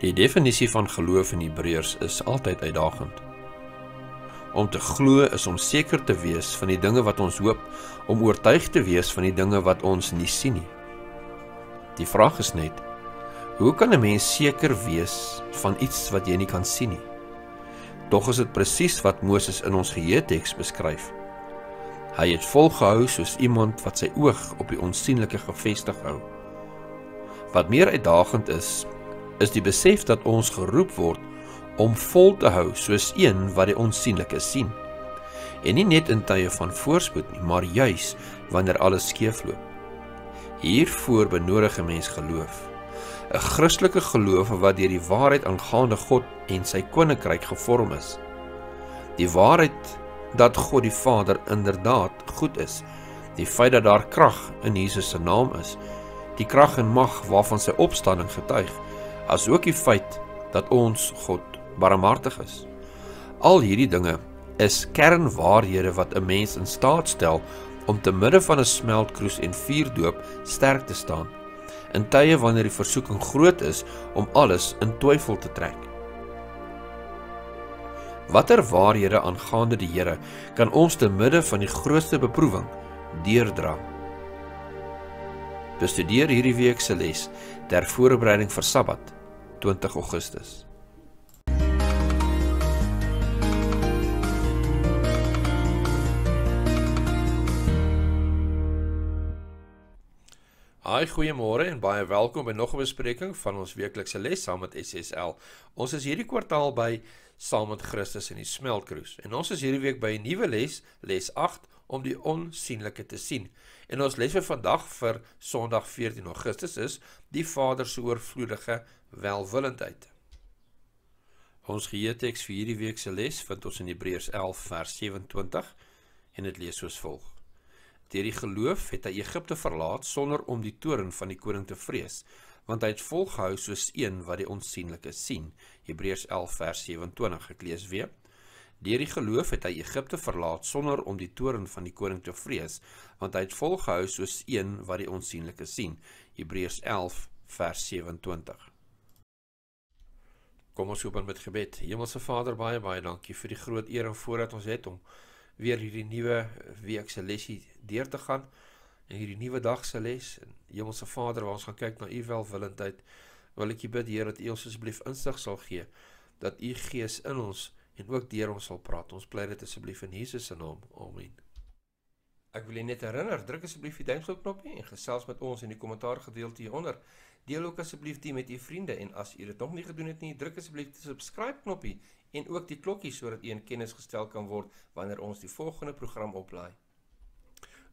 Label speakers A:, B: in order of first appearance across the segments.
A: Die definisie van geloof in Hebreërs is altyd uitdagend. Om te glo is om seker te wees van die dinge wat ons hoop, om oortuig te wees van die dinge wat ons nie sien nie. Die vraag is net: hoe kan 'n mens seker wees van iets wat jy nie kan sien nie? Tog is dit presies wat Moses in ons geheeteks beskryf. Hy het volgehou soos iemand wat sy oog op die onsigbare gefestig hou. Wat meer uitdagend is, is die besef dat ons geroep word om vol te hou soos een wat die onsigbare sien. En nie net in tye van voorspoed nie, maar juis wanneer alles skeefloop. Hiervoor benodig 'n mens geloof. 'n Christelike geloof wat deur die waarheid aangaande God en sy koninkryk gevorm is. Die waarheid dat God die Vader inderdaad goed is. Die feit dat daar krag in Jesus se naam is, die krag en mag waarvan sy opstanding getuig het asook die feit dat ons God barmhartig is. Al hierdie dinge is kernwaarhede wat 'n mens in staat stel om te midde van 'n smeltkroes en vuurdoop sterk te staan in tye wanneer die versoeking groot is om alles in twyfel te trek. Watter waarhede aangaande die Here kan ons te midde van die grootste beproewing deurdra? Bestudeer hierdie week se les ter voorbereiding vir Sabbat 2021. 20 Augustus. Hi, goeiemôre en baie welkom by nog 'n bespreking van ons weeklikse les saam met SSL. Ons is hierdie kwartaal by Saam met Christus in die Smeltkroes en ons is hierdie week by 'n nuwe les, les 8 om die onsigbare te sien. En ons les vir vandag vir Sondag 14 Augustus is die Vader se oorvloedige welwillendheid. Ons geheeteks vir hierdie week se les vind ons in Hebreërs 11 vers 27 en dit lees soos volg: Deur die geloof het hy Egipte verlaat sonder om die toorn van die koning te vrees, want hy het volgehou soos een wat die onsigbare sien. Hebreërs 11 vers 27 geklees weer. Deur die geloof het hy Egipte verlaat sonder om die toorn van die koning te vrees, want hy het volgehou soos een wat die onsigbare sien. Hebreërs 11 vers 27 Kom ons open met gebed. Hemelse Vader, baie baie dankie vir die groot eer en voorreg ons het om weer hierdie nuwe week se lesie deur te gaan en hierdie nuwe dag se les. En Hemelse Vader, waar ons gaan kyk na u welwillendheid, wil ek u bid Here dat u ons asseblief insig sal gee dat u gees in ons en ook deur ons sal praat. Ons pleit dit asseblief in Jesus se naam. Amen. Ek wil net herinner, druk asseblief die duimpknopie en gesels met ons in die kommentaar gedeelte hieronder. Deel ook asseblief dit met u vriende en as u dit nog nie gedoen het nie, druk asseblief die subscribe knoppie en ook die klokkie sodat u in kennis gestel kan word wanneer ons die volgende program oplaai.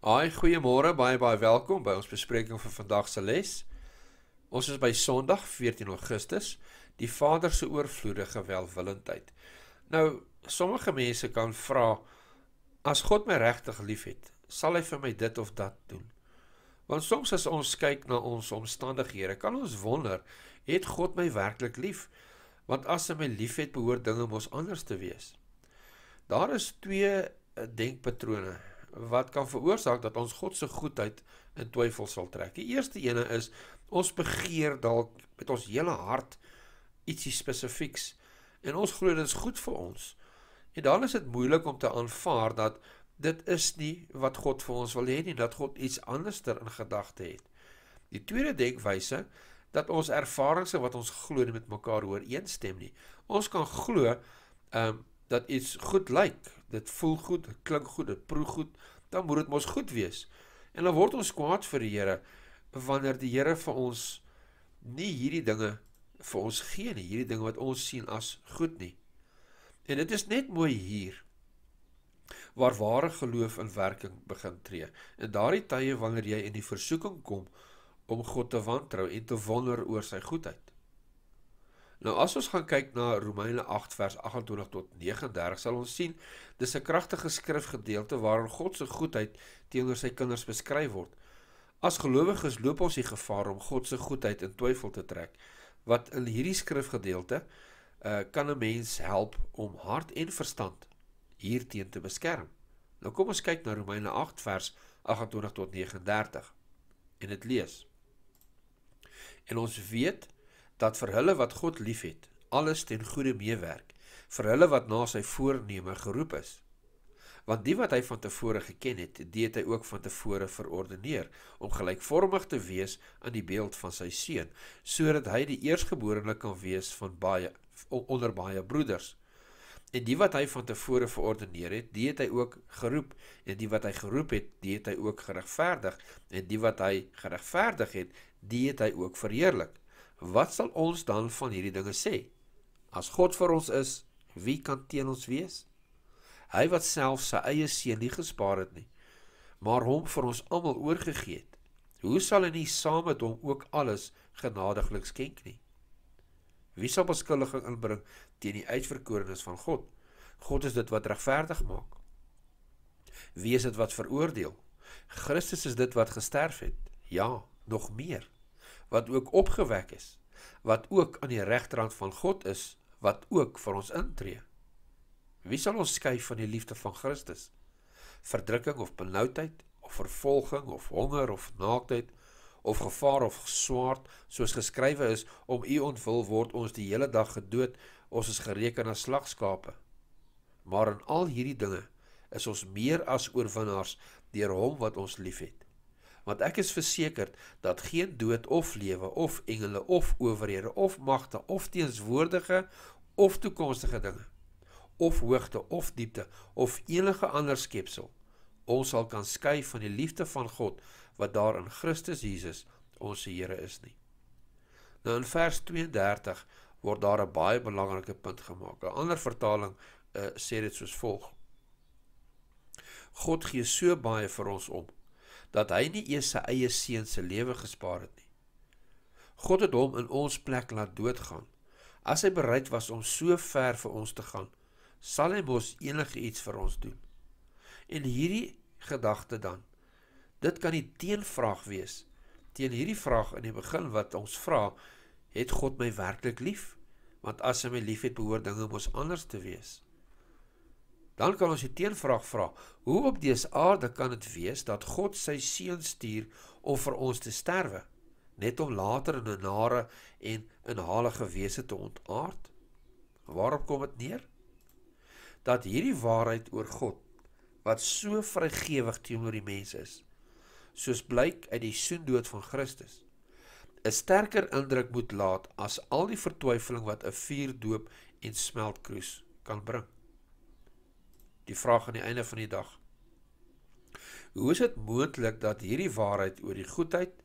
A: Haai, goeiemôre, baie baie welkom by ons bespreking van vandag se les. Ons is by Sondag 14 Augustus, die Vader se oorvloedige welwillendheid. Nou, sommige mense kan vra as God my regtig liefhet, sal hy vir my dit of dat doen? Want soms as ons kyk na ons omstandighede, kan ons wonder, het God my werklik lief? Want as hy my liefhet, behoort dinge mos anders te wees. Daar is twee eh, denkpatrone wat kan veroorsaak dat ons God se goedheid in twyfel sal trek. Die eerste ene is ons begeer dalk met ons hele hart ietsie spesifieks en ons glo dit is goed vir ons. En dan is dit moeilik om te aanvaar dat dit is nie wat God vir ons wil hê nie, dat God iets anderster in gedagte het. Die tweede denkwyse dat ons ervarings wat ons glo met mekaar ooreenstem nie. Ons kan glo ehm um, dat iets goed lyk, dit voel goed, dit klink goed, dit proe goed, dan moet dit mos goed wees. En dan word ons kwaad vir die Here wanneer die Here vir ons nie hierdie dinge vir ons gee nie, hierdie dinge wat ons sien as goed nie. En dit is net mooi hier waar ware geloof in werking begin tree. In daardie tye wanneer jy in die versoeking kom om God te wantrou en te wonder oor sy goedheid. Nou as ons gaan kyk na Romeine 8 vers 28 tot 39 sal ons sien dis 'n kragtige skrifgedeelte waarin God se goedheid teenoor sy kinders beskryf word. As gelowiges loop ons die gevaar om God se goedheid in twyfel te trek wat in hierdie skrifgedeelte uh, kan 'n mens help om hart en verstand hierteen te beskerm. Nou kom ons kyk na Romeine 8 vers 28 tot 39 en dit lees: En ons weet dat vir hulle wat God liefhet, alles ten goeie meewerk vir hulle wat na sy voorneme geroep is. Want die wat hy van tevore geken het, dit hy ook van tevore verordeneer om gelykvormig te wees aan die beeld van sy seun, sodat hy die eersgeborene kan wees van baie onder baie broeders. En die wat hy van tevore verordeneer het, die het hy ook geroep. En die wat hy geroep het, die het hy ook geregverdig. En die wat hy geregverdig het, die het hy ook verheerlik. Wat sal ons dan van hierdie dinge sê? As God vir ons is, wie kan teen ons wees? Hy wat self sy eie seun nie gespaar het nie, maar hom vir ons almal oorgegee het. Hoe sal hy nie saam met hom ook alles genadiglik skenk nie? Wie sal beskuldiging inbring teen die uitverkorenes van God? God is dit wat regverdig maak. Wie is dit wat veroordeel? Christus is dit wat gesterf het. Ja, nog meer. Wat ook opgewek is, wat ook aan die regterrand van God is, wat ook vir ons intree. Wie sal ons skei van die liefde van Christus? Verdrukking of benoudheid of vervolging of honger of naaktheid? of gevaar of swaard soos geskrywe is om u ontwil word ons die hele dag gedood ons is gereken as slagskape maar in al hierdie dinge is ons meer as oorwinnaars deur hom wat ons liefhet want ek is versekerd dat geen dood of lewe of engele of owerhede of magte of teenswoordige of toekomstige dinge of hoogte of diepte of enige ander skepsel ons sal kan skei van die liefde van God wat daar in Christus Jesus ons Here is nie. Nou in vers 32 word daar 'n baie belangrike punt gemaak. 'n Ander vertaling uh, sê dit soos volg: God gee so baie vir ons om dat hy nie eers sy eie seun se lewe gespaar het nie. God het hom in ons plek laat doodgaan. As hy bereid was om so ver vir ons te gaan, sal hy mos enigiets vir ons doen. En hierdie gedagte dan, Dit kan die teenvraag wees teen hierdie vraag in die begin wat ons vra, het God my werklik lief? Want as hy my liefhet, behoort dinge mos anders te wees. Dan kan ons die teenvraag vra: Hoe op dese aarde kan dit wees dat God sy seun stuur om vir ons te sterwe, net om later in 'n nare en inhalige wese te ontaard? Waarop kom dit neer? Dat hierdie waarheid oor God wat so vrygewig teenoor die mense is, soos blyk uit die soendood van Christus. 'n Sterker indruk moet laat as al die vertwyfeling wat 'n vuurdoop en smeltkroes kan bring. Die vraag aan die einde van die dag. Hoe is dit moontlik dat hierdie waarheid oor die goedheid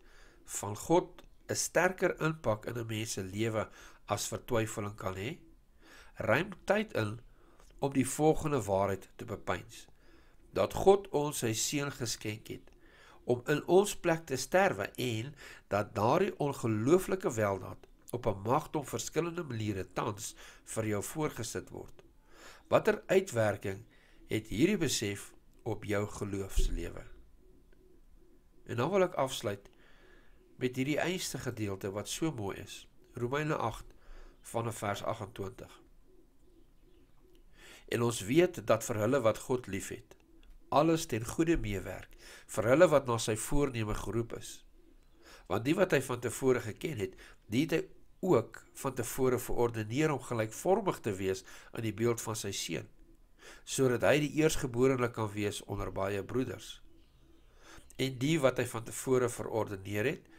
A: van God 'n sterker impak in 'n mens se lewe as vertwyfeling kan hê? Ruim tyd in om die volgende waarheid te bepeins: dat God ons sy seun geskenk het om in ons plek te sterwe en dat daardie ongelooflike weldaad op 'n magt om verskillende maniere tans vir jou voorgesit word. Watter uitwerking het hierdie besef op jou geloofslewe? En dan wil ek afsluit met hierdie eerste gedeelte wat so mooi is. Romeine 8 vanaf vers 28. En ons weet dat vir hulle wat God liefhet, alles ten goeie meewerk vir hulle wat na sy voorneme geroep is. Want die wat hy van tevore geken het, die het hy ook van tevore verordeneer om gelykvormig te wees aan die beeld van sy seun, sodat hy die eersgeborene kan wees onder baie broeders. En die wat hy van tevore verordeneer het,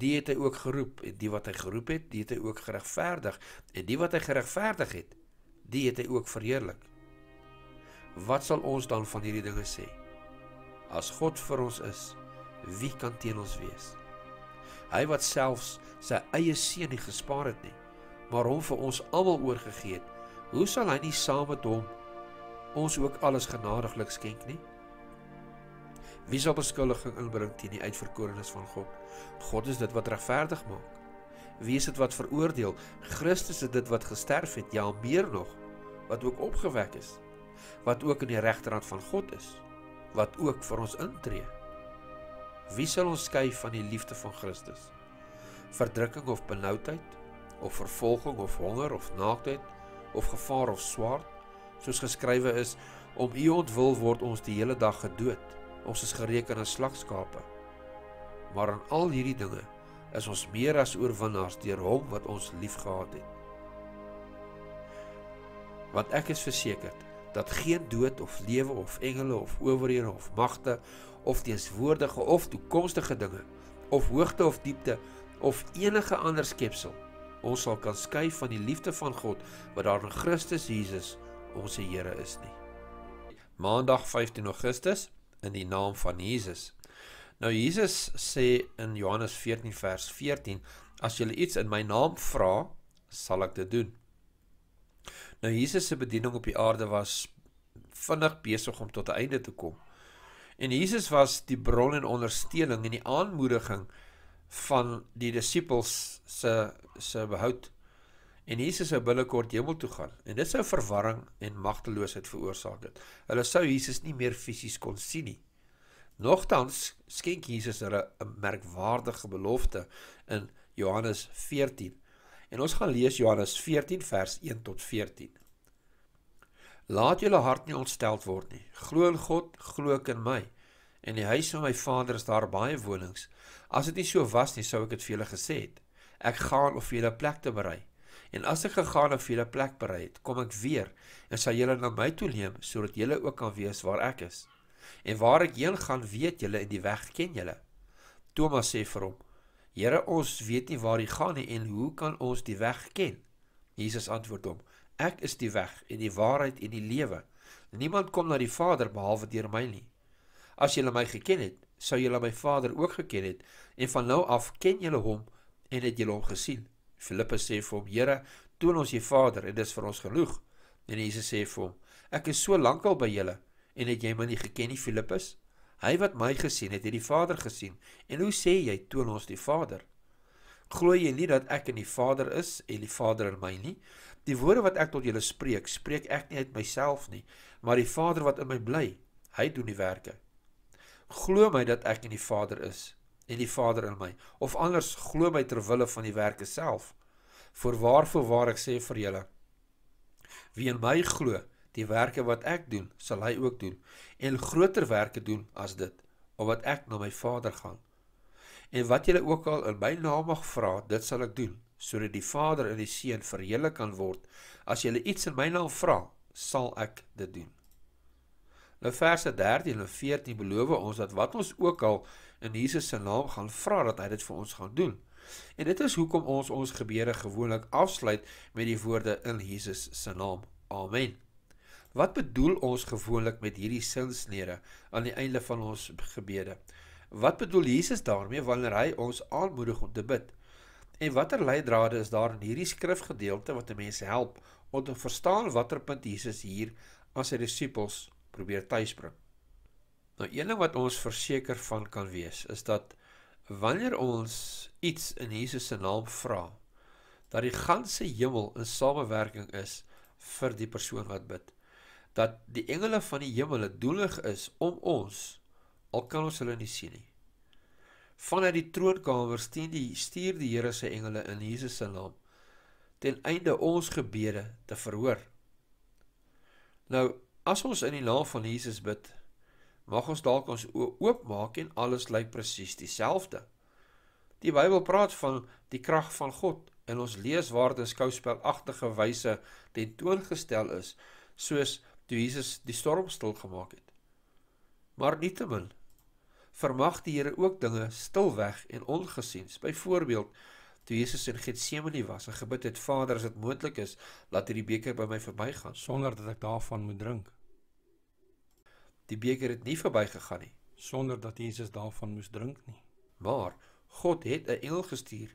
A: die het hy ook geroep en die wat hy geroep het, die het hy ook geregverdig en die wat hy geregverdig het, die het hy ook verheerlik. Wat sal ons dan van hierdie dinge sê? As God vir ons is, wie kan teen ons wees? Hy wat selfs sy eie seun nie gespaar het nie, maar hom vir ons almal oorgegee het, hoe sal hy nie saam met hom ons ook alles genadiglik skenk nie? Wie sal beskuldiging inbring teen die uitverkorenes van God? God is dit wat regverdig maak. Wie is dit wat veroordeel? Christus is dit wat gesterf het, ja, meer nog, wat ook opgewek is wat ook in die regterhand van God is, wat ook vir ons intree. Wie sal ons skei van die liefde van Christus? Verdrukking of benoudheid, of vervolging of honger of naaktheid, of gevaar of swaard, soos geskrywe is, om U ontwil word ons die hele dag gedood. Ons is gereken as slagskape. Maar aan al hierdie dinge is ons meer as oorwinnaars deur Hom wat ons liefgehad het. Want ek is verseker dat geen dood of lewe of engele of owerhede of magte of teenswoordige of toekomstige dinge of hoogte of diepte of enige ander skepsel ons sal kan skei van die liefde van God wat daar in Christus Jesus ons Here is nie. Maandag 15 Augustus in die naam van Jesus. Nou Jesus sê in Johannes 14 vers 14 as julle iets in my naam vra, sal ek dit doen. Nou Jesus se bediening op die aarde was vinnig besig om tot 'n einde te kom. En Jesus was die bron en ondersteuning en die aanmoediging van die disippels se se behoud. En Jesus sou binnekort hemel toe gaan en dit sou verwarring en magteloosheid veroorsaak het. Hulle sou Jesus nie meer fisies kon sien nie. Nogtans skenk Jesus hulle 'n merkwaardige belofte in Johannes 14 En ons gaan lees Johannes 14 vers 1 tot 14. Laat julle hart nie ontstel word nie. Glo in God, glo ook in my. En die huis van my Vader is daar baie wonings. As dit nie so was nie, sou ek dit vir julle gesê het. Ek gaan om vir julle 'n plek te berei. En as ek gegaan en vir julle 'n plek berei het, kom ek weer en sal julle na my toe neem sodat julle ook kan weet waar ek is. En waar ek heen gaan, weet julle en die weg ken julle. Thomas sê vir hom: Here, ons weet nie waar U gaan nie en hoe kan ons die weg ken? Jesus antwoord hom: Ek is die weg en die waarheid en die lewe. Niemand kom na die Vader behalwe deur my nie. As julle my geken het, sou julle my Vader ook geken het en van nou af ken julle hom en het julle hom gesien. Filippus sê vir hom: Here, toon ons U Vader en dit is vir ons genoeg. En Jesus sê vir hom: Ek is so lank al by julle en het jy my nie geken nie, Filippus? Hy wat my gesien het, het die Vader gesien. En hoe sê jy toon ons die Vader? Glo jy nie dat ek in die Vader is en die Vader in my nie? Die woorde wat ek tot julle spreek, spreek ek nie uit myself nie, maar die Vader wat in my bly, hy doen die werke. Glo my dat ek in die Vader is en die Vader in my, of anders glo my ter wille van die werke self. Voorwaar voorwaar ek sê vir julle, wie in my glo, Die werke wat ek doen, sal hy ook doen en groter werke doen as dit, omdat ek na my Vader gaan. En wat julle ook al in my naam mag vra, dit sal ek doen, sodat die Vader en die Seun verheerlik kan word. As julle iets in my naam vra, sal ek dit doen. Nou verse 13 en 14 beloof ons dat wat ons ook al in Jesus se naam gaan vra, dat hy dit vir ons gaan doen. En dit is hoekom ons ons gebede gewoonlik afsluit met die woorde in Jesus se naam. Amen. Wat bedoel ons gewoonlik met hierdie sinsnede aan die einde van ons gebede? Wat bedoel Jesus daarmee wanneer hy ons aanmoedig om te bid? En watter leidrade is daar in hierdie skrifgedeelte wat mense help om te verstaan watter punt Jesus hier aan sy disippels probeer tuisbring? Nou een ding wat ons verseker van kan wees is dat wanneer ons iets in Jesus se naam vra, dat die ganse hemel in samewerking is vir die persoon wat bid dat die engele van die hemel doelig is om ons al kan ons hulle nie sien nie. Vanuit die troonkamer stuur die stuur die Here sy engele in Jesus se naam ten einde ons gebede te verhoor. Nou, as ons in die naam van Jesus bid, mag ons dalk ons oop maak en alles lyk presies dieselfde. Die Bybel praat van die krag van God en ons lees waar dit in skouspelagtige wyse tentoongestel is soos toe Jesus die storm stilgemaak het. Maar nietemin vermag die Here ook dinge stilweg en ongesiens. Byvoorbeeld, toe Jesus in Getsemane was, hy gebid het: "Vader, as dit moontlik is, laat hierdie beker by my verbygaan sonder dat ek daarvan moet drink." Die beker het nie verbygegaan nie sonder dat Jesus daarvan moes drink nie. Maar God het 'n engel gestuur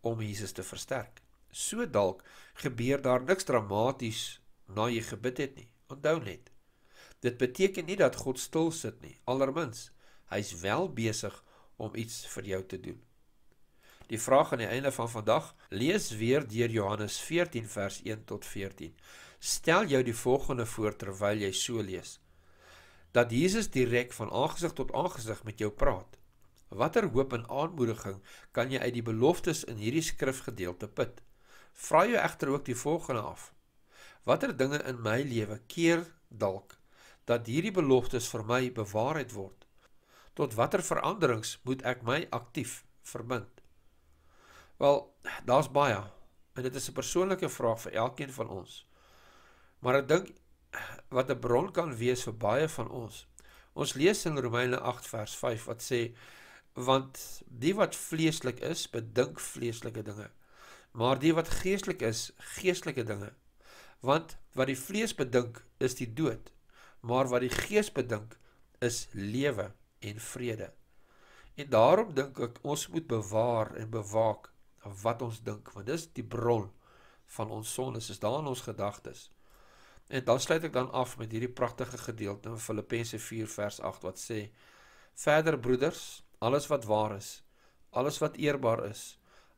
A: om Jesus te versterk. So dalk gebeur daar niks dramaties na jy gebid het nie. Onthou net. Dit beteken nie dat God stil sit nie, alermins. Hy's wel besig om iets vir jou te doen. Die vraag aan die einde van vandag, lees weer deur Johannes 14 vers 1 tot 14. Stel jou die volgende voor terwyl jy so lees: dat Jesus direk van aangesig tot aangesig met jou praat. Watter hoop en aanmoediging kan jy uit die beloftes in hierdie skrifgedeelte put? Vra jou egter ook die volgende af: Watter dinge in my lewe keer dalk dat hierdie beloftes vir my bewaarheid word? Tot watter veranderings moet ek my aktief verbind? Wel, daar's baie en dit is 'n persoonlike vraag vir elkeen van ons. Maar ek dink wat 'n bron kan wees vir baie van ons. Ons lees in Romeine 8 vers 5 wat sê want die wat vleeslik is, bedink vleeslike dinge. Maar die wat geestelik is, geestelike dinge want wat die vlees bedink is die dood, maar wat die gees bedink is lewe en vrede. En daarom dink ek ons moet bewaar en bewaak wat ons dink, want dis die bron van ons sondes is daarin ons gedagtes. En dan sluit ek dan af met hierdie pragtige gedeelte in Filippense 4 vers 8 wat sê: "Verder broeders, alles wat waar is, alles wat eerbaar is,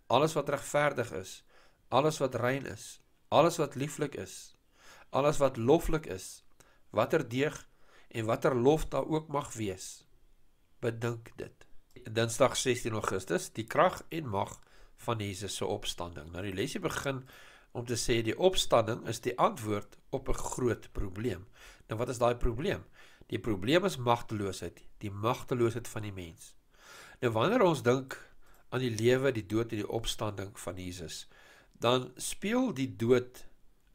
A: alles wat regverdig is, alles wat rein is, alles wat lieflik is, alles wat loflik is, watter deeg en watter lof daar ook mag wees. Bedink dit. Dinsdag 16 Augustus, die krag en mag van Jesus se opstanding. Nou die lesie begin om te sê die opstanding is die antwoord op 'n groot probleem. Nou wat is daai probleem? Die probleem is magteloosheid, die magteloosheid van die mens. Nou wanneer ons dink aan die lewe, die dood en die opstanding van Jesus, dan speel die dood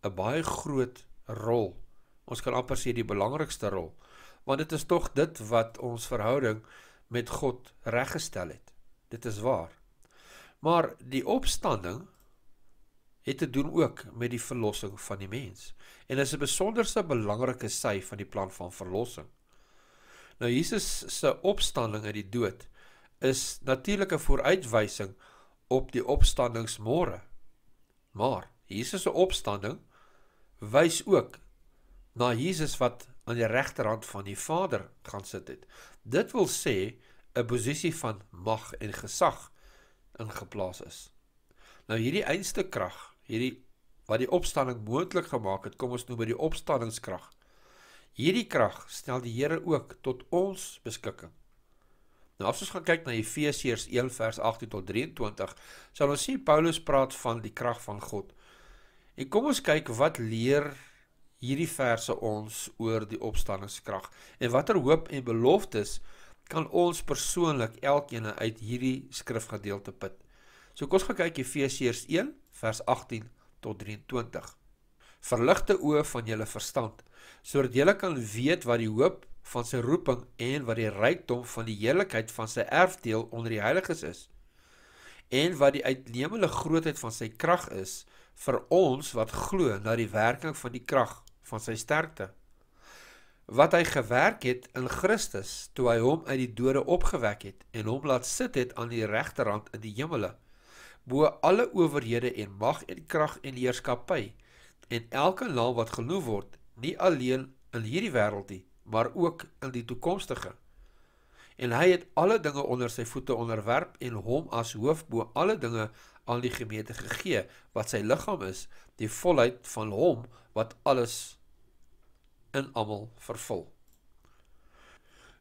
A: 'n baie groot rol. Ons kan amper sê die belangrikste rol, want dit is tog dit wat ons verhouding met God reggestel het. Dit is waar. Maar die opstanding het te doen ook met die verlossing van die mens en is 'n besonderse belangrike sy van die plan van verlossing. Nou Jesus se opstanding uit die dood is natuurlik 'n vooruitwysing op die opstandingsmôre Maar Jesus se opstanding wys ook na Jesus wat aan die regterhand van die Vader gaan sit het. Dit wil sê 'n posisie van mag en gesag ingeplaas is. Nou hierdie einste krag, hierdie wat die opstanding moontlik gemaak het, kom ons noem by die opstandingskrag. Hierdie krag stel die Here ook tot ons beskikking. Nou as ons gaan kyk na Efesiërs 1 vers 18 tot 23, sal ons sien Paulus praat van die krag van God. En kom ons kyk wat leer hierdie verse ons oor die opstanningskrag en watter hoop en beloftes kan ons persoonlik elkeen uit hierdie skrifgedeelte put. So kom ons gaan kyk Efesiërs 1 vers 18 tot 23 verligte oë van julle verstand sodat julle kan weet wat die hoop van sy roeping en wat die rykdom van die heerlikheid van sy erfdeel onder die heiliges is en wat die uitnemende grootheid van sy krag is vir ons wat glo na die werking van die krag van sy sterkte wat hy gewerk het in Christus toe hy hom uit die dode opgewek het en hom laat sit het aan die regterrand in die hemele bo alle owerhede en mag en krag en heerskappy en elke naam wat genoem word nie alleen in hierdie wêreld nie maar ook in die toekomstige. En hy het alle dinge onder sy voete onderwerp en hom as hoof bo alle dinge aan die gemeente gegee wat sy liggaam is, die volheid van hom wat alles in almal vervul.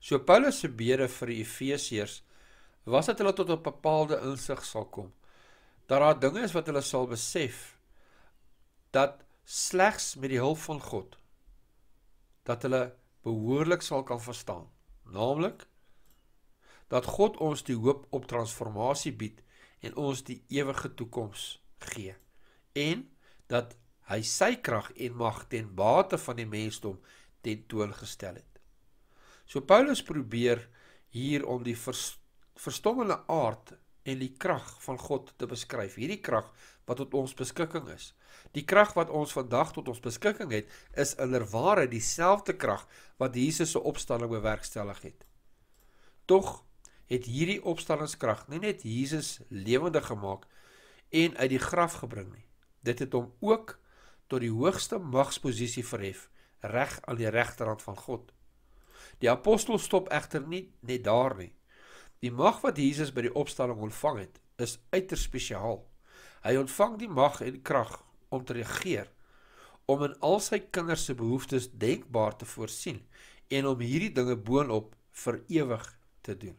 A: So Paulus se bede vir die Efesiërs was dat hulle tot op 'n bepaalde insig sal kom. Dat daar dinge is wat hulle sal besef dat slegs met die hulp van God dat hulle behoorlik sal kan verstaan, naamlik dat God ons die hoop op transformasie bied en ons die ewige toekoms gee en dat hy sy krag en mag ten bate van die mensdom ten toon gestel het. So Paulus probeer hier om die vers, verstommende aard en die krag van God te beskryf. Hierdie krag wat tot ons beskikking is. Die krag wat ons vandag tot ons beskikking het, is inderwaarheid dieselfde krag wat Jesus se opstanding bewerkstellig het. Tog het hierdie opstanningskrag nie net Jesus lewendig gemaak en uit die graf gebring nie. Dit het hom ook tot die hoogste magsposisie verhef, reg aan die regterhand van God. Die apostel stop egter nie net daar nie. Die mag wat Jesus by die opstanding ontvang het, is uiters spesiaal. Hy ontvang die mag en krag om te regeer, om in al sy kinders se behoeftes denkbaar te voorsien en om hierdie dinge boonop vir ewig te doen.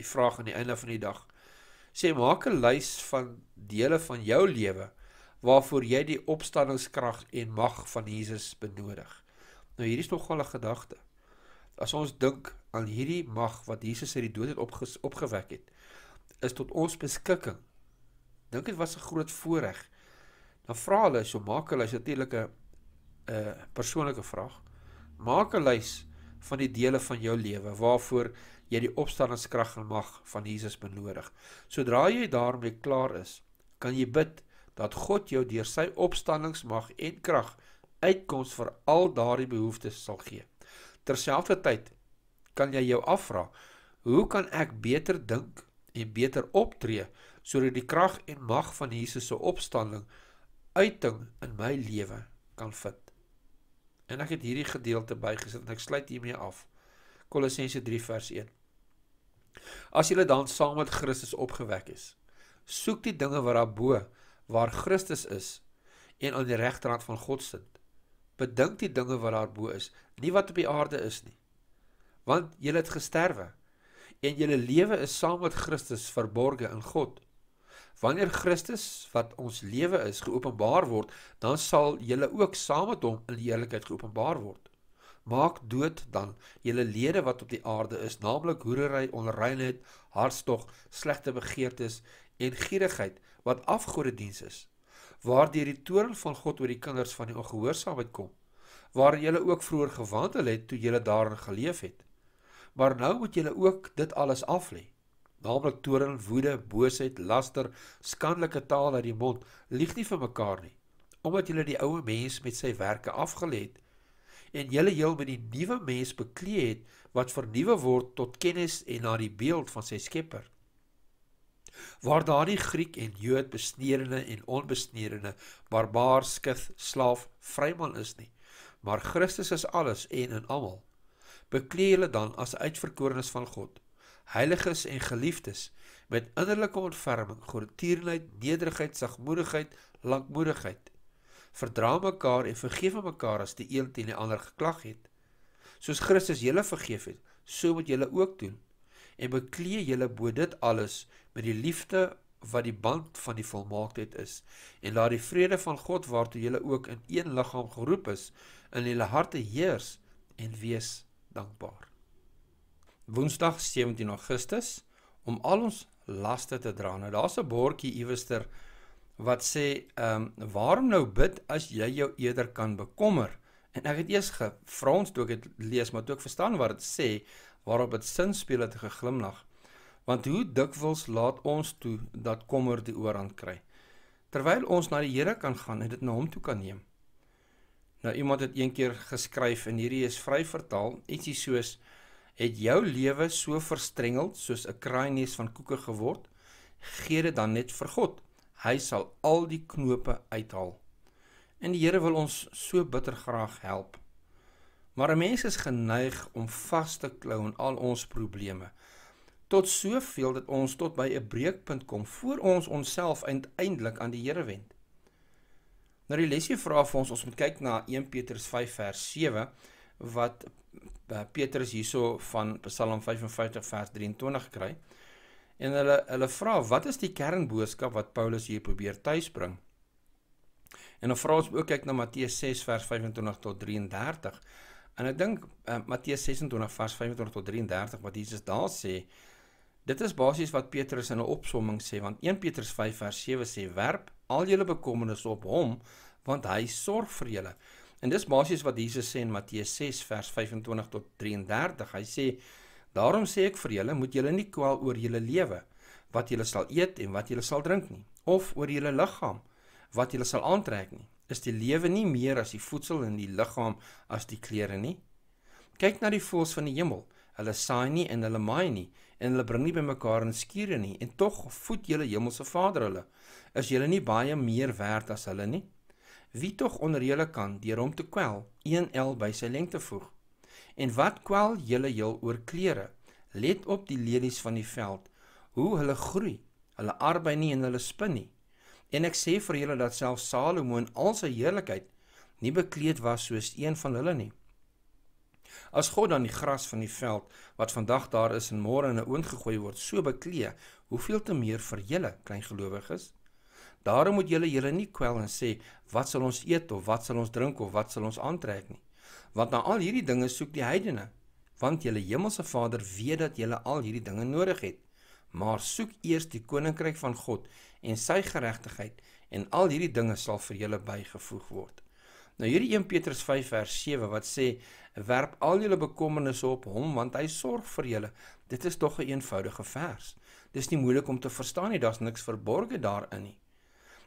A: Die vraag aan die einde van die dag sê maak 'n lys van dele van jou lewe waarvoor jy die opstandingskrag en mag van Jesus benodig. Nou hier is nogal 'n gedagte. As ons dink aan hierdie mag wat Jesus uit die dood het opge opgewek het, is tot ons beskikking dink dit was 'n groot voorreg. Dan vra hulle, so maak hulle natuurlik 'n 'n eh, persoonlike vraag. Maak 'n lys van die dele van jou lewe waarvoor jy die opstandingskrag en mag van Jesus benodig. Sodra jy daarmee klaar is, kan jy bid dat God jou deur sy opstandingsmag en krag uitkoms vir al daardie behoeftes sal gee. Terselfdertyd kan jy jou afvra, hoe kan ek beter dink en beter optree sodat die krag en mag van Jesus se opstanding uiting in my lewe kan vind. En ek het hierdie gedeelte bygesit en ek sluit hiermee af. Kolossense 3 vers 1. As julle dan saam met Christus opgewek is, soek die dinge wat daarbo waar Christus is en aan die regterkant van God sit. Bedink die dinge wat daarbo is, nie wat op die aarde is nie. Want julle het gesterwe en julle lewe is saam met Christus verborge in God. Wanneer Christus wat ons lewe is geopenbaar word, dan sal julle ook saam met hom in heerlikheid geopenbaar word. Maak dood dan julle lede wat op die aarde is, naamlik hoerery, onreinheid, hartstog, slegte begeertes en gierigheid wat afgodediens is, waardeur die toorn van God oor die kinders van die ongehoorsaamheid kom, waar julle ook vroeër gewandel het toe julle daarin geleef het. Maar nou moet julle ook dit alles aflei naamlik toren, woede, boosheid, laster, skandelike taal uit die mond, lieg nie vir mekaar nie, omdat julle die ouwe mens met sy werke afgeleed, en julle heel met die nieuwe mens beklee het, wat vernieuwe word tot kennis en na die beeld van sy skepper. Waar daar die Griek en Jood besnerende en onbesnerende, barbaar, skith, slaaf, vryman is nie, maar Christus is alles en in amal, beklee julle dan as uitverkorenis van God, heiliges en geliefdes met innerlike ontferming, goedertierenheid, nederigheid, sagmoedigheid, lankmoedigheid. Verdra mekaar en vergewe mekaar as die een teen die ander geklag het. Soos Christus julle vergeef het, so moet julle ook doen. En beklee julle bo dit alles met die liefde wat die band van die volmaaktheid is en laat die vrede van God waartoe julle ook in een liggaam geroep is in julle harte heers en wees dankbaar. Woensdag 17 Augustus om al ons laste te dra. Nou daar's 'n bordjie iewester wat sê, ehm, um, waarom nou bid as jy jou eerder kan bekommer? En ek het eers gevra ons toe ek dit lees, maar toe ek verstaan wat dit sê, waarop dit sin speel het geglimlag. Want hoe dikwels laat ons toe dat kommer die oorhand kry? Terwyl ons na die Here kan gaan en dit na hom toe kan neem. Nou iemand het eendag geskryf en hierdie is vry vertaal, ietsie soos het jou lewe so verstrengeld soos 'n kraaienes van koeke geword, gee dit dan net vir God. Hy sal al die knope uithaal. En die Here wil ons so bitter graag help. Maar 'n mens is geneig om vas te klou aan al ons probleme tot soveel dat ons tot by 'n breekpunt kom voor ons onsself uiteindelik aan die Here wend. Nou die lesie vra vir ons ons moet kyk na 1 Petrus 5 vers 7 wat Eh, Petrus hierso van Psalm 55 vers 23 kry. En hulle hulle vra wat is die kernboodskap wat Paulus hier probeer tuisbring? En dan vra ons ook kyk na Matteus 6 vers 25 tot 33. En ek dink uh, Matteus 26 vers 25 tot 33 wat Jesus daar sê, dit is basies wat Petrus in 'n opsomming sê want 1 Petrus 5 vers 7 sê werp al julle bekommernisse op hom want hy sorg vir julle. En dis basies wat Jesus sê in Matteus 6 vers 25 tot 33. Hy sê: "Daarom sê ek vir julle, moet julle nie kwaal oor julle lewe, wat julle sal eet en wat julle sal drink nie, of oor julle liggaam, wat julle sal aantrek nie. Is die lewe nie meer as die voedsel en die liggaam as die klere nie? Kyk na die voëls van die hemel. Hulle saai nie en hulle maai nie en hulle bring nie bymekaar en skure nie, en tog voed julle hemelse Vader hulle. Is julle nie baie meer werd as hulle nie?" Wie tog onder julle kan deur hom te kwel, een L by sy lengte voeg? En wat kwel julle heel oor klere? Let op die lelies van die veld, hoe hulle groei. Hulle arbei nie en hulle spin nie. En ek sê vir julle dat self Salomo in al sy heerlikheid nie bekleed was soos een van hulle nie. As God dan die gras van die veld wat vandag daar is en môre in 'n oond gegooi word, so beklee, hoeveel te meer vir julle, klein gelowiges? Daarom moet julle julle nie kwel en sê wat sal ons eet of wat sal ons drink of wat sal ons aantrek nie. Want na al hierdie dinge soek die heidene, want julle hemelse Vader weet dat julle al hierdie dinge nodig het. Maar soek eers die koninkryk van God en sy geregtigheid en al hierdie dinge sal vir julle bygevoeg word. Nou hierdie 1 Petrus 5 vers 7 wat sê werp al julle bekommernisse op hom want hy sorg vir julle. Dit is tog 'n een eenvoudige vers. Dis nie moeilik om te verstaan nie, daar's niks verborge daarin nie.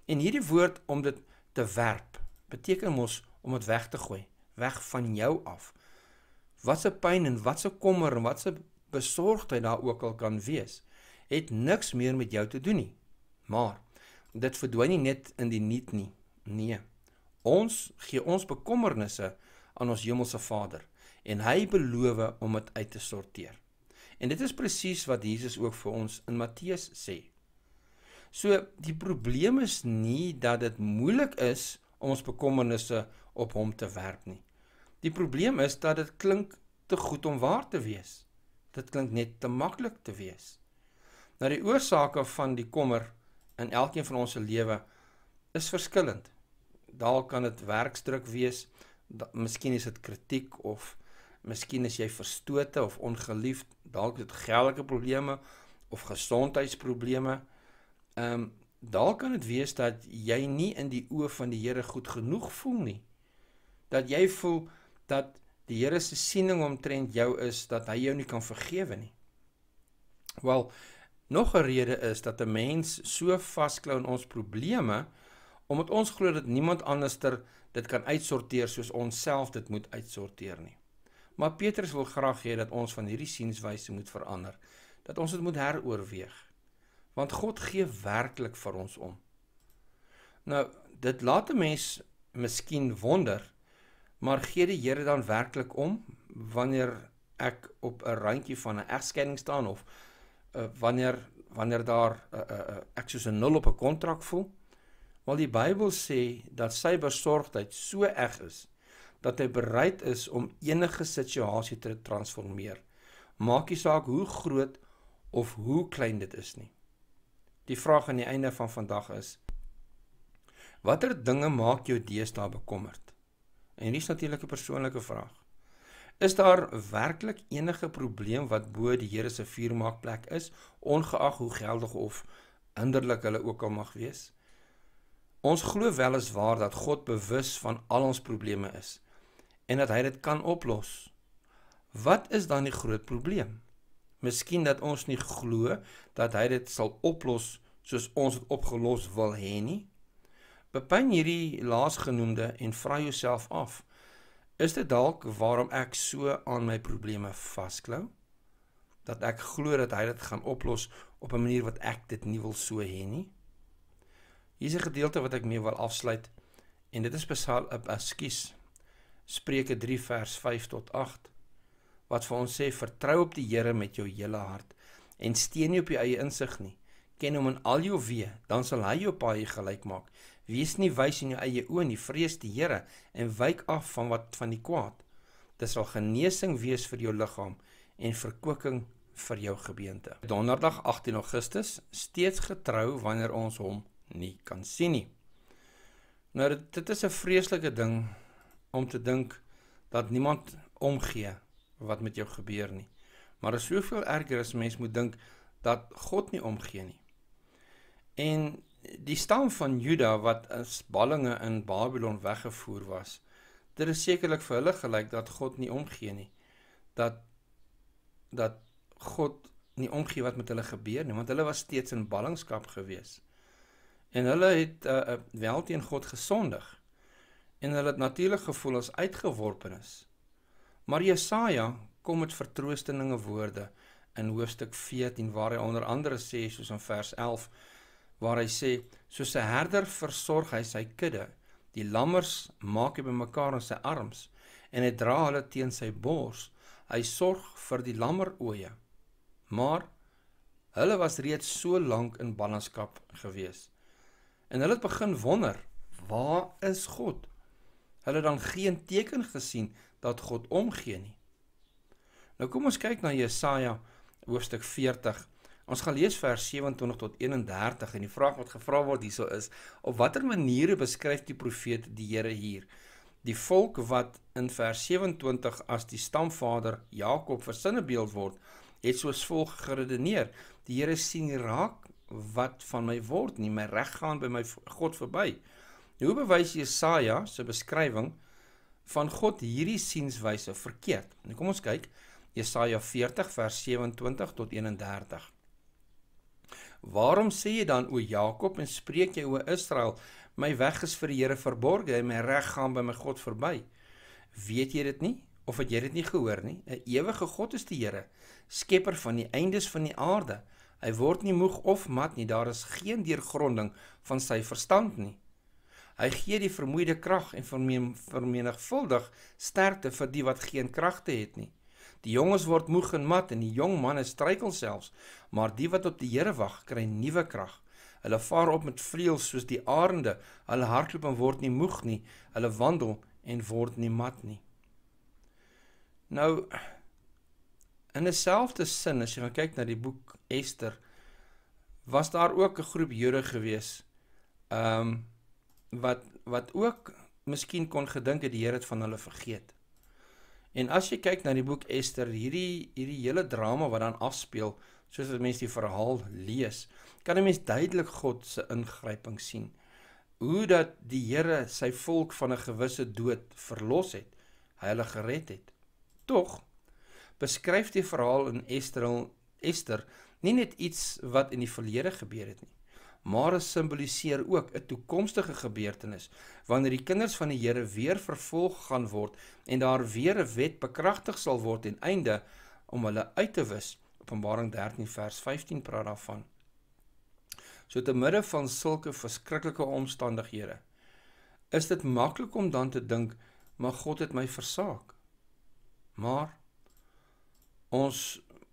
A: En hierdie woord om dit te werp beteken mos om dit weg te gooi, weg van jou af. Wat 'n pyn en wat 'n kommer en wat 'n besorgdheid daar ook al kan wees, het niks meer met jou te doen nie. Maar dit verdwyn nie net in die niet nie. Nee. Ons gee ons bekommernisse aan ons hemelse Vader en hy beloof om dit uit te sorteer. En dit is presies wat Jesus ook vir ons in Matteus sê. So die probleem is nie dat dit moeilik is om ons bekommernisse op hom te werp nie. Die probleem is dat dit klink te goed om waar te wees. Dit klink net te maklik te wees. Nou die oorsake van die kommer in elkeen van ons se lewe is verskillend. Daal kan dit werkdruk wees, miskien is dit kritiek of miskien is jy verstote of ongeliefd, dalk is dit geldelike probleme of gesondheidsprobleme ehm um, daar kan dit wees dat jy nie in die oë van die Here goed genoeg voel nie. Dat jy voel dat die Here se siening omtrent jou is dat hy jou nie kan vergewe nie. Wel, nog 'n rede is dat 'n mens so vasklou in ons probleme omdat ons glo dat niemand anderster dit kan uitsorteer soos ons self dit moet uitsorteer nie. Maar Petrus wil graag hê dat ons van hierdie sienwyse moet verander, dat ons dit moet heroorweeg. Want God gee werklik vir ons om. Nou, dit laat 'n mens miskien wonder, maar gee die Here dan werklik om wanneer ek op 'n randjie van 'n egskeiding staan of uh, wanneer wanneer daar uh, uh, ek soos 'n nul op 'n kontrak voel? Want die Bybel sê dat sy besorgdheid so erg is dat hy bereid is om enige situasie te transformeer. Maakie saak hoe groot of hoe klein dit is nie. Die vraag aan die einde van vandag is: Watter dinge maak jou deesdae bekommerd? En hier is natuurlik 'n persoonlike vraag. Is daar werklik enige probleem wat bo die Here se vuurmaakplek is, ongeag hoe geldig of hinderlik hulle ook al mag wees? Ons glo wel is waar dat God bewus van al ons probleme is en dat hy dit kan oplos. Wat is dan die groot probleem? Miskien dat ons nie glo dat hy dit sal oplos soos ons dit opgelos wil hê nie. Bepyn hierdie laasgenoemde en vra jouself af: Is dit dalk waarom ek so aan my probleme vasklou? Dat ek glo dat hy dit gaan oplos op 'n manier wat ek dit nie wil so hê nie. Hier is 'n gedeelte wat ek mee wil afsluit en dit is Psalm 'n ekskuus. Spreuke 3 vers 5 tot 8 wat vir ons sê vertrou op die Here met jou hele hart en steun nie op jou eie insig nie. Ken hom in al jou weë, dan sal hy jou paai gelyk maak. Wees nie wys in jou eie oë nie, vrees die Here en wyk af van wat van die kwaad. Dit sal genesing wees vir jou liggaam en verkwikking vir jou gebeente. Donderdag 18 Augustus, steeds getrou wanneer ons hom nie kan sien nie. Nou dit is 'n vreeslike ding om te dink dat niemand omgee wat met jou gebeur nie. Maar is soveel erger as mens moet dink dat God nie omgee nie. En die stam van Juda wat as ballinge in Babylon weggevoer was, dit is sekerlik vir hulle gelyk dat God nie omgee nie. Dat dat God nie omgee wat met hulle gebeur nie, want hulle was steeds in ballingskap gewees. En hulle het uh, wel teen God gesondig. En hulle het natuurlik gevoel as uitgeworpenes Maar Jesaja kom met vertroostende woorde in hoofstuk 14 waar hy onder andere sê soos in vers 11 waar hy sê soos 'n herder versorg hy sy kudde die lammers maak hy bymekaar in sy arms en hy dra hulle teen sy bors hy sorg vir die lammeroeye maar hulle was reeds so lank in ballingskap gewees en hulle het begin wonder waar is God hulle dan geen teken gesien nie dat God omgee nie. Nou kom ons kyk na Jesaja hoofstuk 40. Ons gaan lees vers 27 tot 31 en die vraag wat gevra word hierso is: Op watter maniere beskryf die profeet die Here hier? Die volk wat in vers 27 as die stamvader Jakob versinnebeeld word, het soos volg geredeneer: Die Here sien raak wat van my word, nie my reg gaan by my God verby. Nou hoe bewys Jesaja se beskrywing van God hierdie sienswyse verkeerd. Nou kom ons kyk Jesaja 40 vers 27 tot 31. Waarom sê jy dan o Jakob en spreek jy o Israel, my weg is vir die Here verborg, hy my reg gaan by my God verby? Weet jy dit nie of het jy dit nie gehoor nie? 'n Ewige God is die Here, skepper van die eindes van die aarde. Hy word nie moeg of mat nie, daar is geen deurgronding van sy verstand nie. Hy gee die vermoeide krag en vermenigvuldig sterkte vir die wat geen kragte het nie. Die jonges word moeg en mat en die jong manne struikel selfs, maar die wat op die Here wag, kry nuwe krag. Hulle vaar op met vleuels soos die arende, hulle hardloop en word nie moeg nie, hulle wandel en word nie mat nie. Nou in dieselfde sin as jy nou kyk na die boek Ester was daar ook 'n groep Jode gewees. Ehm um, wat wat ook miskien kon gedink het die Here het van hulle vergeet. En as jy kyk na die boek Ester, hierdie hierdie hele drama wat dan afspeel, soos dat mense die verhaal lees, kan 'n mens duidelik God se ingryping sien. Hoe dat die Here sy volk van 'n gewisse dood verlos het, hulle gered het. Tog beskryf die verhaal in Ester Ester nie net iets wat in die verlede gebeur het nie maar dit simboliseer ook 'n toekomstige gebeurtenis wanneer die kinders van die Here weer vervolg gaan word en daar weer 'n wet bekragtig sal word ten einde om hulle uit te wis. Openbaring 13 vers 15 praat daarvan. So te midde van sulke verskriklike omstandighede is dit maklik om dan te dink, maar God het my versaak. Maar ons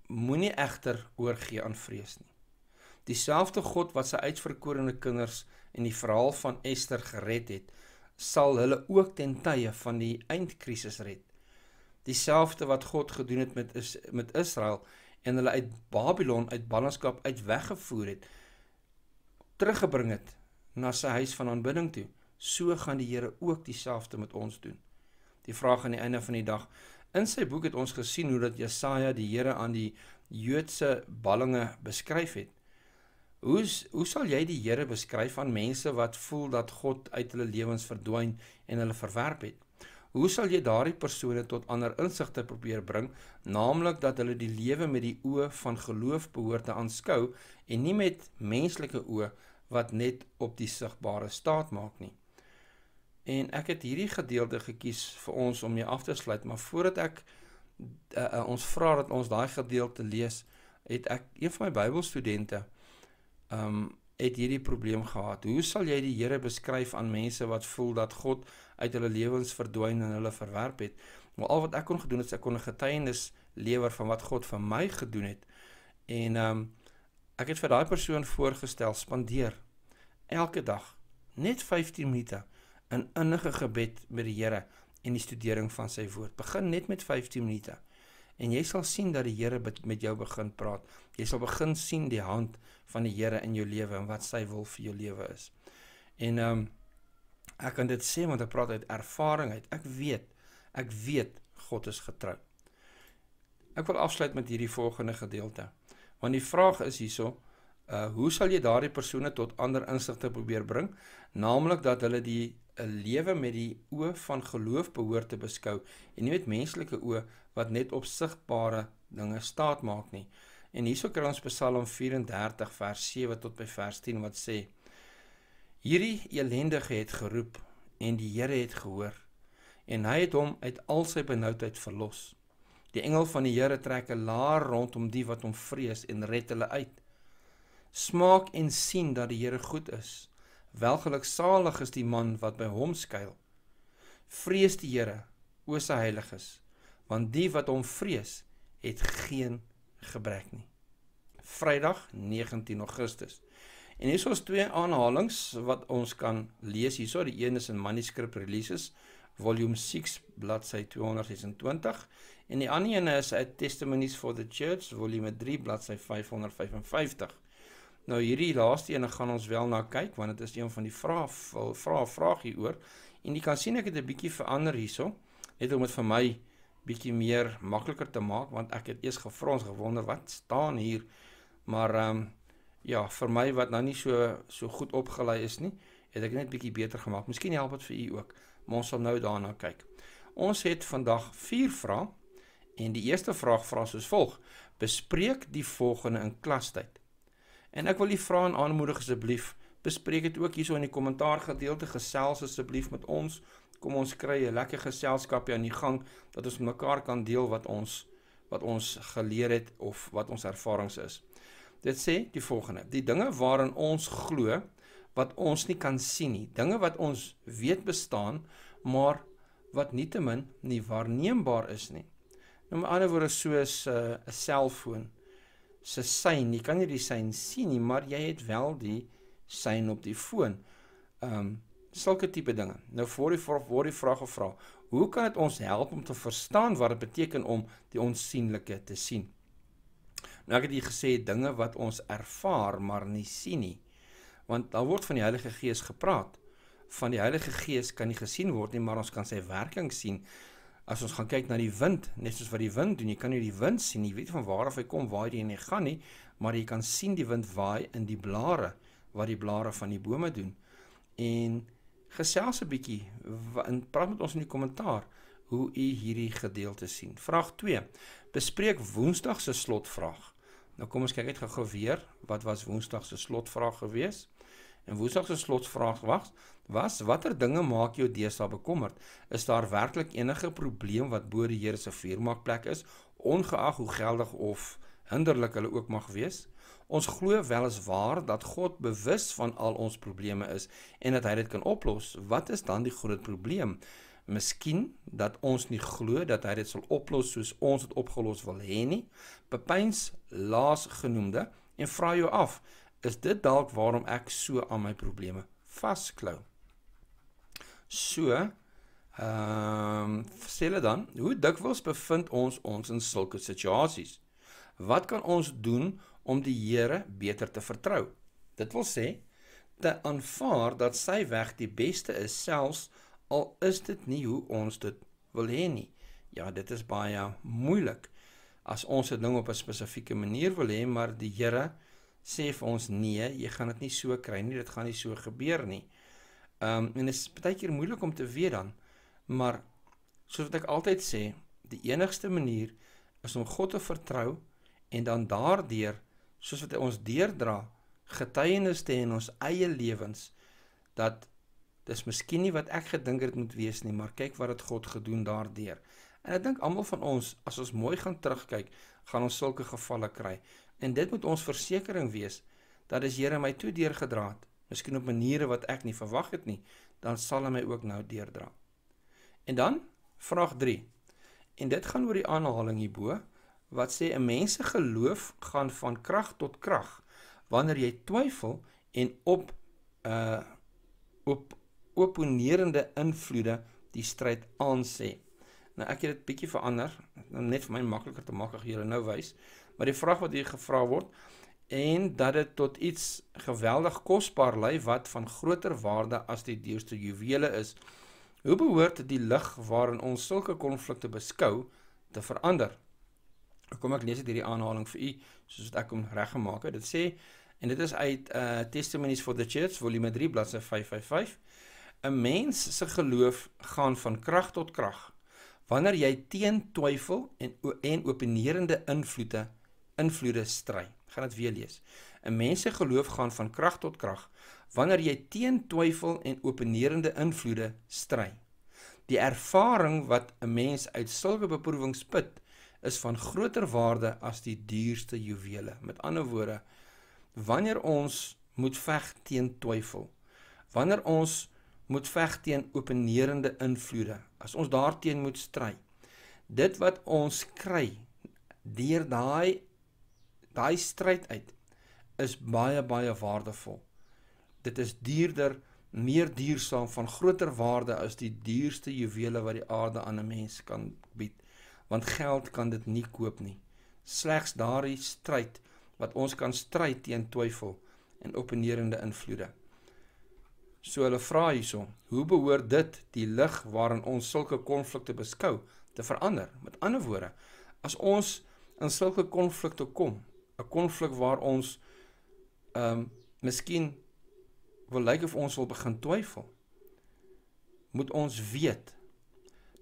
A: moenie egter oorgee aan vrees nie. Dieselfde God wat sy uitverkorene kinders in die verhaal van Ester gered het, sal hulle ook ten tye van die eindkrisis red. Dieselfde wat God gedoen het met is, met Israel en hulle uit Babylon uit ballingskap uit weggevoer het, teruggebring het na sy huis van aanbidding toe, so gaan die Here ook dieselfde met ons doen. Die vraag aan die einde van die dag. In sy boek het ons gesien hoe dat Jesaja die Here aan die Joodse ballinge beskryf het. Hoe hoe sal jy die Here beskryf aan mense wat voel dat God uit hulle lewens verdwyn en hulle verwerp het? Hoe sal jy daardie persone tot ander insigte probeer bring, naamlik dat hulle die lewe met die oë van geloof behoort te aanskou en nie met menslike oë wat net op die sigbare staat maak nie? En ek het hierdie gedeelte gekies vir ons om mee af te sluit, maar voordat ek uh, uh, ons vra dat ons daai gedeelte lees, het ek een van my Bybelstudente ehm um, het hierdie probleem gehad. Hoe sal jy die Here beskryf aan mense wat voel dat God uit hulle lewens verdwyn en hulle verwerp het? Maar al wat ek kon gedoen het, ek kon 'n getuienis lewer van wat God vir my gedoen het. En ehm um, ek het vir daai persoon voorgestel spandeer elke dag net 15 minute in innige gebed met die Here en die studering van sy woord. Begin net met 15 minute en jy sal sien dat die Here met jou begin praat. Jy sal begin sien die hand van die Here in jou lewe en wat sy wil vir jou lewe is. En ehm um, ek kan dit sê want ek praat uit ervaring uit. Ek weet, ek weet God is getrou. Ek wil afsluit met hierdie volgende gedeelte. Want die vraag is hierso, uh hoe sal jy daardie persone tot ander insigte probeer bring, naamlik dat hulle die 'n eh, lewe met die oë van geloof behoort te beskou en nie met menslike oë wat net op sigbare dinge staatmaak nie. En hierso kry ons Psalm 34 vers 7 tot by vers 10 wat sê: Hierdie elendige het geroep en die Here het gehoor en hy het hom uit al sy benoudheid verlos. Die engel van die Here trek 'n laar rondom die wat hom vrees en red hulle uit. Smaak en sien dat die Here goed is. Welgeluksalig is die man wat by hom skuil. Vrees die Here, o sy heiliges, want die wat hom vrees, het geen gebrek nie. Vrydag 19 Augustus. En hier is ons twee aanhalinge wat ons kan lees hierso. Die een is in manuskrip releases volume 6 bladsy 226 en die ander een is uit Testimonies for the Church volume 3 bladsy 555. Nou hierdie laaste een gaan ons wel na kyk want dit is een van die vrae vrae vrae hieroor en jy kan sien ek het 'n bietjie verander hierso. Net om dit vir my bietjie meer makliker te maak want ek het eers gefrons gewonder wat staan hier. Maar ehm um, ja, vir my wat nou nie so so goed opgelei is nie, het ek net bietjie beter gemaak. Miskien help dit vir u ook. Maar ons sal nou daarna kyk. Ons het vandag 4 vrae en die eerste vraag vra soos volg: Bespreek die volgende in klastyd. En ek wil u vra en aanmoedig asseblief, bespreek dit ook hierso in die kommentaar gedeelte gesels asseblief met ons kom ons kry 'n lekker geselskapie aan die gang dat ons mekaar kan deel wat ons wat ons geleer het of wat ons ervarings is. Dit sê die volgende: die dinge waarin ons glo wat ons nie kan sien nie, dinge wat ons weet bestaan maar wat nietemin nie waarneembaar is nie. Nou met ander woorde soos 'n uh, 'n selfoon se sein, jy kan nie die sein sien nie, maar jy het wel die sein op die foon. Ehm um, sulke tipe dinge. Nou voor die voor die vraag gevra, hoe kan dit ons help om te verstaan wat dit beteken om die onsigbare te sien? Nou ek het hier gesê dinge wat ons ervaar maar nie sien nie. Want daar word van die Heilige Gees gepraat. Van die Heilige Gees kan nie gesien word nie, maar ons kan sy werking sien. As ons gaan kyk na die wind, net soos wat die wind doen, jy kan nie die wind sien nie, jy weet van waar af hy kom, waar hy heen gaan nie, maar jy kan sien die wind waai in die blare wat die blare van die bome doen. En gesels 'n bietjie en praat met ons in die kommentaar hoe u hierdie gedeelte sien. Vraag 2. Bespreek Woensdag se slotvraag. Nou kom ons kyk net gou weer wat was Woensdag se slotvraag geweest? En Woensdag se slotvraag was: Was watter dinge maak jou deesdae bekommerd? Is daar werklik enige probleem wat bo die Here se vuurmaakplek is, ongeag hoe geldig of hinderlik hulle ook mag wees? Ons glo weliswaar dat God bewus van al ons probleme is en dat hy dit kan oplos. Wat is dan die groot probleem? Miskien dat ons nie glo dat hy dit sal oplos soos ons dit opgelos wil hê nie. Pepyns laas genoemde en vra jou af, is dit dalk waarom ek so aan my probleme vasklou? So, ehm um, sê hulle dan, hoe dikwels bevind ons ons in sulke situasies? Wat kan ons doen? om die Here beter te vertrou. Dit wil sê te aanvaar dat sy weg die beste is selfs al is dit nie hoe ons dit wil hê nie. Ja, dit is baie moeilik as ons 'n ding op 'n spesifieke manier wil hê, maar die Here sê vir ons nee, jy gaan dit nie so kry nie, dit gaan nie so gebeur nie. Ehm um, en dit is baie keer moeilik om te weet dan, maar soos wat ek altyd sê, die enigste manier is om God te vertrou en dan daardeur soos wat ons deurdra getuienis te in ons eie lewens dat dis miskien nie wat ek gedink het moet wees nie, maar kyk wat dit God gedoen daardeur. En ek dink almal van ons as ons mooi gaan terugkyk, gaan ons sulke gevalle kry. En dit moet ons versekering wees dat as Here my toe deurgedra het, miskien op maniere wat ek nie verwag het nie, dan sal hy my ook nou deurdra. En dan vraag 3. En dit gaan oor die aanhaling hierbo wat sê 'n mens se geloof gaan van krag tot krag wanneer jy twyfel en op uh op oponerende invloede die stryd aan sê. Nou ek het dit bietjie verander om nou net vir my makliker te maak as julle nou wys, maar die vraag wat hier gevra word en dat dit tot iets geweldig kosbaar lê wat van groter waarde as die dierste juwele is. Hoe behoort die lig waarin ons sulke konflikte beskou te verander? kom ek lees dit hierdie aanhaling vir u soos wat ek hom reggemaak het. Dit sê en dit is uit uh Testimonies for the Church volume 3 bladsy 555. 'n Mens se geloof gaan van krag tot krag wanneer jy teen twyfel en en opinerende invloede invloede stry. Gaan dit weer lees. 'n Mens se geloof gaan van krag tot krag wanneer jy teen twyfel en opinerende invloede stry. Die ervaring wat 'n mens uit sulke beproewings put, is van groter waarde as die duurste juwele. Met ander woorde, wanneer ons moet veg teen twyfel, wanneer ons moet veg teen openerende invloede, as ons daarteen moet stry, dit wat ons kry deur daai daai stryd uit is baie baie waardevol. Dit is duurder, meer duursaam van groter waarde as die duurste juwele wat die aarde aan 'n mens kan bied want geld kan dit nie koop nie. Slegs daardie stryd wat ons kan stry teen twyfel en opponerende invloede. So hulle vra hierson, hoe behoort dit die lig waarin ons sulke konflikte beskou te verander? Met ander woorde, as ons in sulke konflikte kom, 'n konflik waar ons ehm um, miskien wil lyk like of ons wil begin twyfel, moet ons weet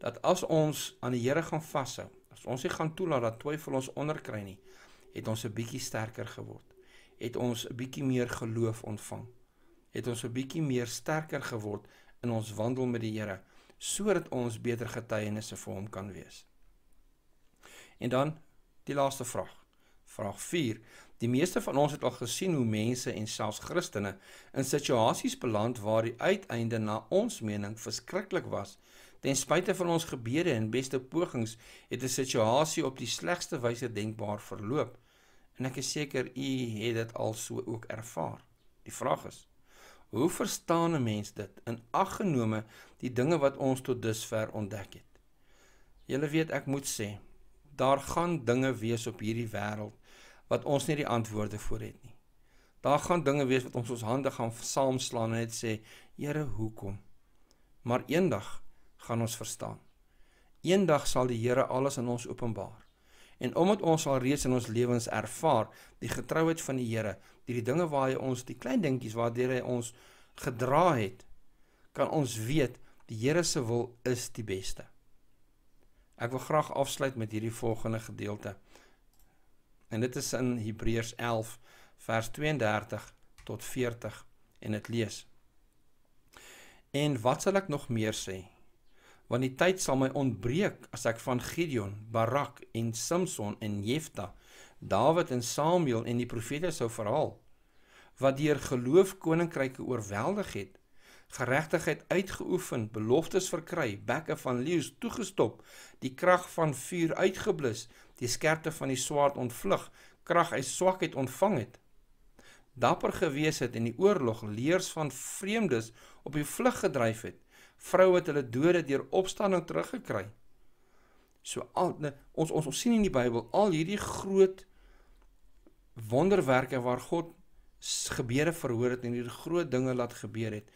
A: dat as ons aan die Here gaan vashou, as ons nie gaan toelaat dat twyfel ons onderkry nie, het ons 'n bietjie sterker geword. Het ons 'n bietjie meer geloof ontvang. Het ons 'n bietjie meer sterker geword in ons wandel met die Here, sodat ons beter getuienisse vir hom kan wees. En dan die laaste vraag. Vraag 4. Die meeste van ons het al gesien hoe mense en selfs Christene in situasies beland waar die uiteinde na ons mening verskriklik was Ten spyte van ons gebede en beste pogings het 'n situasie op die slegste wyse denkbaar verloop. En ek is seker u het dit al so ook ervaar. Die vraag is: hoe verstaan 'n mens dit in aggenome die dinge wat ons tot dusver ontdek het? Julle weet ek moet sê, daar gaan dinge wees op hierdie wêreld wat ons nie die antwoorde vir het nie. Daar gaan dinge wees wat ons ons hande gaan saamslaan en net sê, Here, hoekom? Maar eendag gaan ons verstaan. Eendag sal die Here alles aan ons openbaar. En omdat ons al reeds in ons lewens ervaar die getrouheid van die Here, die, die dinge waar hy ons die klein dingetjies waardeur hy ons gedra het, kan ons weet die Here se wil is die beste. Ek wil graag afsluit met hierdie volgende gedeelte. En dit is in Hebreërs 11 vers 32 tot 40 en dit lees: En wat sal ek nog meer sê? want die tyd sal my ontbreek as ek van Gideon, Barak en Samson en Jefta, Dawid en Samuel en die profete sou verhaal wat deur geloof koninkryke oorweldig het, geregtigheid uitgeoefen, beloftes verkry, bekke van leeu's toegestop, die krag van vuur uitgeblus, die skerpte van die swaard ontvlug, krag uit swakheid ontvang het. Dapper gewees het in die oorlog, leers van vreemdes op die vlug gedryf het vroue wat hulle dode deur opstanding teruggekry. So al nou, ons ons ons sien in die Bybel al hierdie groot wonderwerke waar God gebeure verhoor het en hierdie groot dinge laat gebeur het.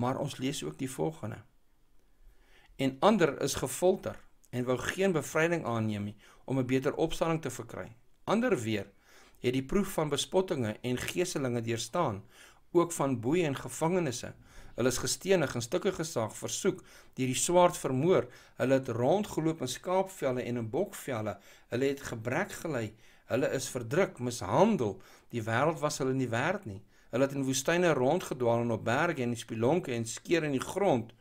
A: Maar ons lees ook die volgende. En ander is gefolter en wou geen bevryding aanneem nie om 'n beter opstanding te verkry. Ander weer het die proef van bespottinge en geeselinge deurstaan, ook van boeie en gevangenisse Hulle is gestenig en stukke gesaag, versoek deur die swaard vermoor. Hulle het rondgeloop in skaapvelle en in bokvelle. Hulle het gebrek gely. Hulle is verdruk, mishandel. Die wêreld was hulle nie werd nie. Hulle het in woestyne rondgedwaal en op berge en spilonke en skeer in die grond.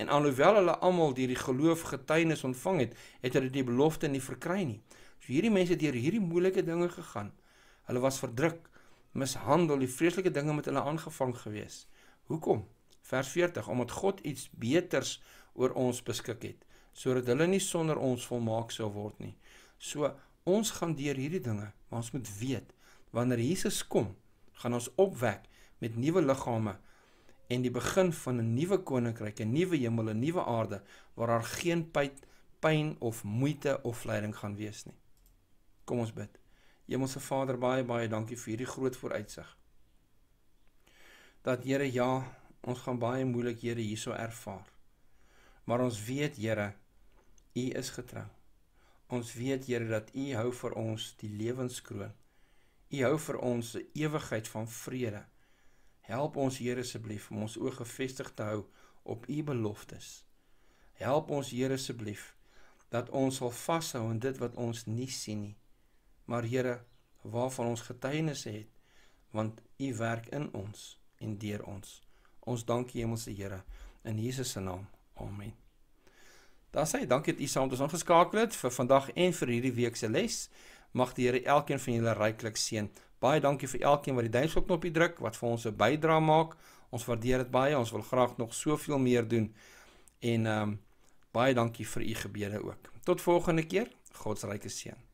A: En alhoewel hulle almal deur die geloof getuienis ontvang het, het hulle die belofte nie verkry nie. So hierdie mense het deur hierdie moeilike dinge gegaan. Hulle was verdruk, mishandel, die vreeslike dinge met hulle aangevang gewees. Hoekom? vers 40 omdat God iets beters oor ons beskik het sodat hulle nie sonder ons volmaak sou word nie. So ons gaan deur hierdie dinge, maar ons moet weet wanneer Jesus kom, gaan ons opwek met nuwe liggame en die begin van 'n nuwe koninkryk, 'n nuwe hemel, 'n nuwe aarde waar daar geen pyn, pyn of moeite of lyding gaan wees nie. Kom ons bid. Hemelse Vader, baie baie dankie vir hierdie groot vooruitsig. Dat Here ja Ons gaan baie moeilikhede hierso ervaar. Maar ons weet, Here, U is getrou. Ons weet, Here, dat U hou vir ons die lewenskroon. U hou vir ons 'n ewigheid van vrede. Help ons, Here, asseblief om ons oë gefestig te hou op U beloftes. Help ons, Here, asseblief dat ons sal vashou aan dit wat ons nie sien nie. Maar Here, waarvan ons getuienis het, want U werk in ons en deur ons. Ons dank U Hemelse Here in Jesus se naam. Amen. Daar sê dankie dat U saam met ons aangeskakel het vir vandag en vir hierdie week se les. Mag die Here elkeen van julle ryklik seën. Baie dankie vir elkeen wat die duimpknopie druk wat vir ons 'n bydrae maak. Ons waardeer dit baie. Ons wil graag nog soveel meer doen. En ehm um, baie dankie vir u gebede ook. Tot volgende keer. God se ryke seën.